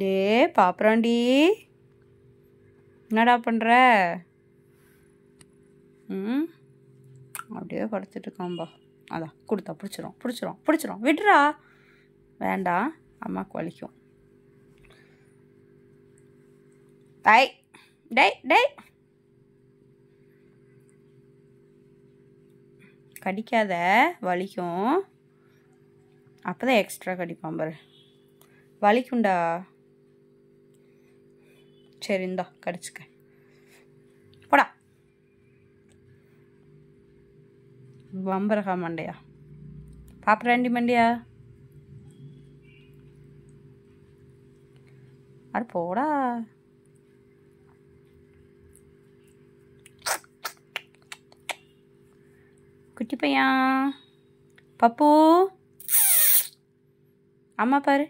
டே பாப்புறாண்டி என்னடா பண்ணுற ம் அப்படியே படுத்துட்டு அதான் கொடுத்தா பிடிச்சிரும் பிடிச்சிரும் பிடிச்சிரும் விட்டுறா வேண்டாம் அம்மாவுக்கு வலிக்கும் டை டை டை கடிக்காத வலிக்கும் அப்போ தான் எக்ஸ்ட்ரா கடிப்பான் பாரு வலிக்குண்டா சரி இந்தா கடிச்சுக்க போடா வம்பரகா மண்டையா பாப்பிரண்டி மண்டியா அது போடா குட்டி பையன் பப்பு அம்மா பாரு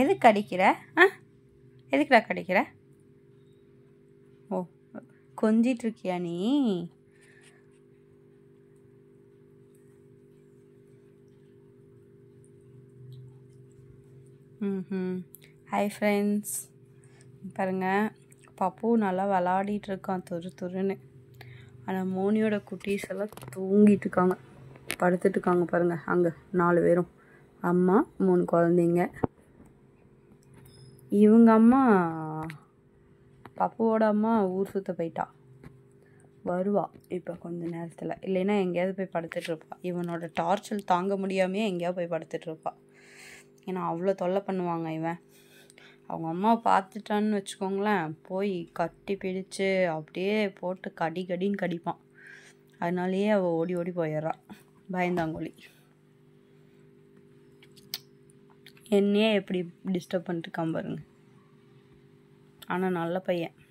எதுக்கு அடிக்கிற ஆ எதுக்குடா கடிக்கிற ஓ கொஞ்சிட்ருக்கியா நீ ம் ஹாய் ஃப்ரெண்ட்ஸ் பாருங்கள் பப்பு நல்லா விளாடிட்டு இருக்கான் துரு துருன்னு ஆனால் மோனியோட குட்டீஸ் எல்லாம் தூங்கிட்டு இருக்காங்க படுத்துட்டு இருக்காங்க பாருங்கள் அங்கே நாலு பேரும் அம்மா மூணு குழந்தைங்க இவங்க அம்மா பப்புவோட அம்மா ஊர் சுற்ற போயிட்டா வருவா இப்போ கொஞ்ச நேரத்தில் இல்லைன்னா எங்கேயாவது போய் படுத்துட்ருப்பா இவனோட டார்ச்சல் தாங்க முடியாமையே எங்கேயாவது போய் படுத்துட்ருப்பா ஏன்னா அவ்வளோ தொல்லை பண்ணுவாங்க இவன் அவங்க அம்மா பார்த்துட்டான்னு வச்சுக்கோங்களேன் போய் கட்டி பிடிச்சு அப்படியே போட்டு கடி கடின்னு கடிப்பான் அதனாலேயே அவள் ஓடி ஓடி போயிடுறான் பயந்தாங்கோழி என்னையே எப்படி டிஸ்டர்ப் பண்ணிட்டு பாருங்க ஆனால் நல்ல பையன்